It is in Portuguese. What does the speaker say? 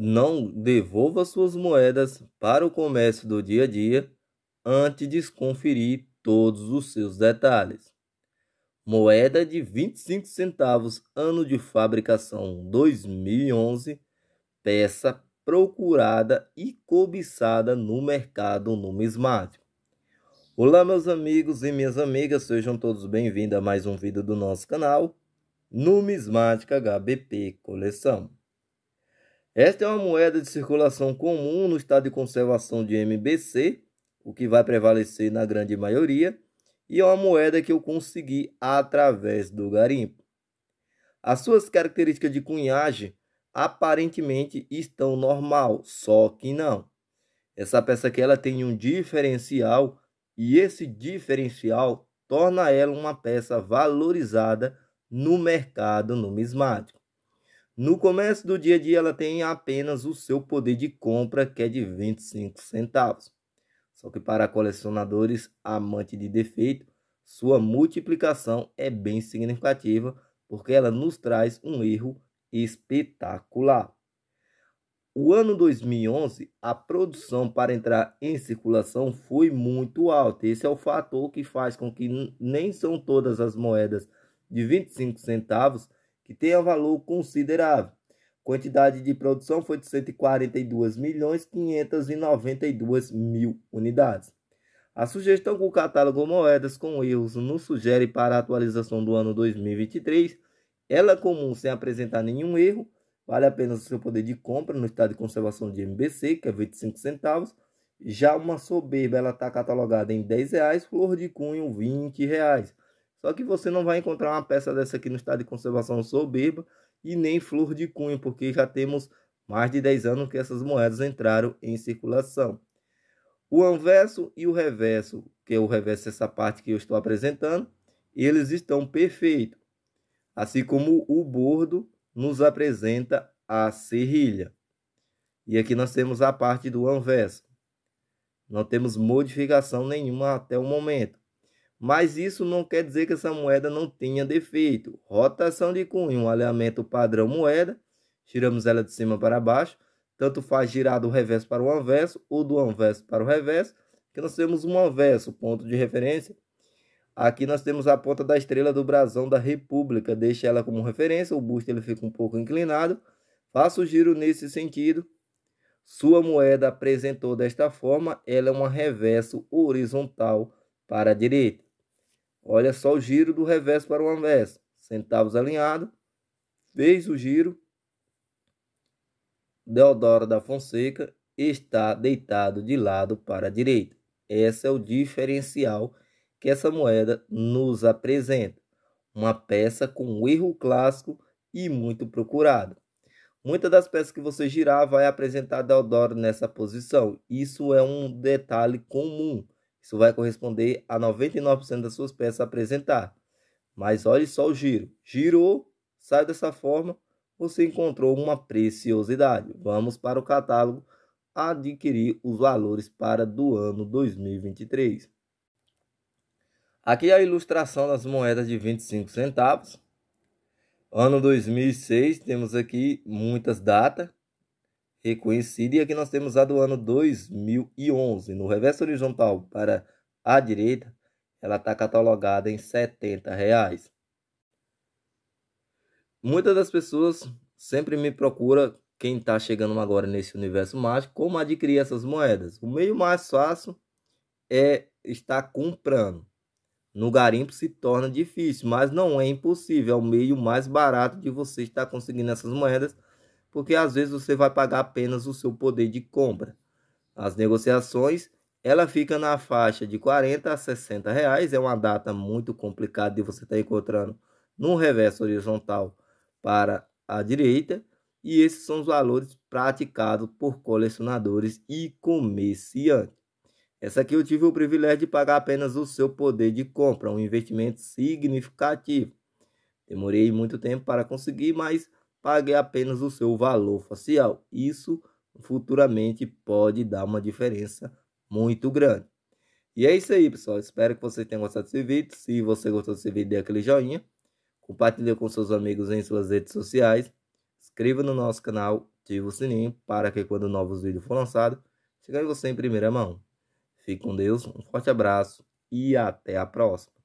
não devolva suas moedas para o comércio do dia a dia antes de conferir todos os seus detalhes. Moeda de 25 centavos, ano de fabricação 2011, peça procurada e cobiçada no mercado numismático. Olá meus amigos e minhas amigas, sejam todos bem-vindos a mais um vídeo do nosso canal Numismática HBP Coleção. Esta é uma moeda de circulação comum no estado de conservação de MBC, o que vai prevalecer na grande maioria, e é uma moeda que eu consegui através do garimpo. As suas características de cunhagem aparentemente estão normal, só que não. Essa peça aqui ela tem um diferencial e esse diferencial torna ela uma peça valorizada no mercado numismático. No comércio do dia a dia, ela tem apenas o seu poder de compra, que é de 25 centavos. Só que para colecionadores amantes de defeito, sua multiplicação é bem significativa, porque ela nos traz um erro espetacular. O ano 2011, a produção para entrar em circulação foi muito alta. Esse é o fator que faz com que nem são todas as moedas de 25 centavos que tenha valor considerável. Quantidade de produção foi de 142 milhões 592 mil unidades. A sugestão que o catálogo Moedas com erros nos sugere para a atualização do ano 2023, ela é comum sem apresentar nenhum erro, vale apenas o seu poder de compra no estado de conservação de MBC, que é 25 centavos. Já uma soberba, ela está catalogada em R$ reais, flor de cunho R$ 20. Reais. Só que você não vai encontrar uma peça dessa aqui no estado de conservação soberba e nem flor de cunho, porque já temos mais de 10 anos que essas moedas entraram em circulação. O anverso e o reverso, que é o reverso essa parte que eu estou apresentando, eles estão perfeitos. Assim como o bordo nos apresenta a serrilha. E aqui nós temos a parte do anverso. Não temos modificação nenhuma até o momento. Mas isso não quer dizer que essa moeda não tenha defeito. Rotação de cunho, um alinhamento padrão moeda, tiramos ela de cima para baixo, tanto faz girar do reverso para o anverso ou do anverso para o reverso, que nós temos um anverso, ponto de referência. Aqui nós temos a ponta da estrela do brasão da República, deixa ela como referência, o busto ele fica um pouco inclinado. Faça o giro nesse sentido. Sua moeda apresentou desta forma, ela é uma reverso horizontal para a direita. Olha só o giro do reverso para o anverso. Centavos alinhado. Fez o giro. Deodoro da Fonseca está deitado de lado para a direita. Esse é o diferencial que essa moeda nos apresenta. Uma peça com um erro clássico e muito procurado. Muitas das peças que você girar vai apresentar Deodoro nessa posição. Isso é um detalhe comum. Isso vai corresponder a 99% das suas peças apresentar. Mas olhe só o giro. Girou, sai dessa forma, você encontrou uma preciosidade. Vamos para o catálogo adquirir os valores para do ano 2023. Aqui é a ilustração das moedas de 25 centavos. Ano 2006, temos aqui muitas datas reconhecida. E aqui nós temos a do ano 2011. No reverso horizontal para a direita, ela está catalogada em R$ 70. Reais. Muitas das pessoas sempre me procuram quem está chegando agora nesse universo mágico, como adquirir essas moedas. O meio mais fácil é estar comprando. No garimpo se torna difícil, mas não é impossível. É o meio mais barato de você estar conseguindo essas moedas porque às vezes você vai pagar apenas o seu poder de compra. As negociações, ela fica na faixa de 40 a 60 reais, é uma data muito complicada de você estar tá encontrando no reverso horizontal para a direita, e esses são os valores praticados por colecionadores e comerciantes. Essa aqui eu tive o privilégio de pagar apenas o seu poder de compra, um investimento significativo. Demorei muito tempo para conseguir, mas pague apenas o seu valor facial. Isso futuramente pode dar uma diferença muito grande. E é isso aí, pessoal. Espero que vocês tenham gostado desse vídeo. Se você gostou desse vídeo, dê aquele joinha. Compartilhe com seus amigos em suas redes sociais. Inscreva no nosso canal, ative o sininho para que quando novos vídeos for lançado, chegue você em primeira mão. Fique com Deus, um forte abraço e até a próxima.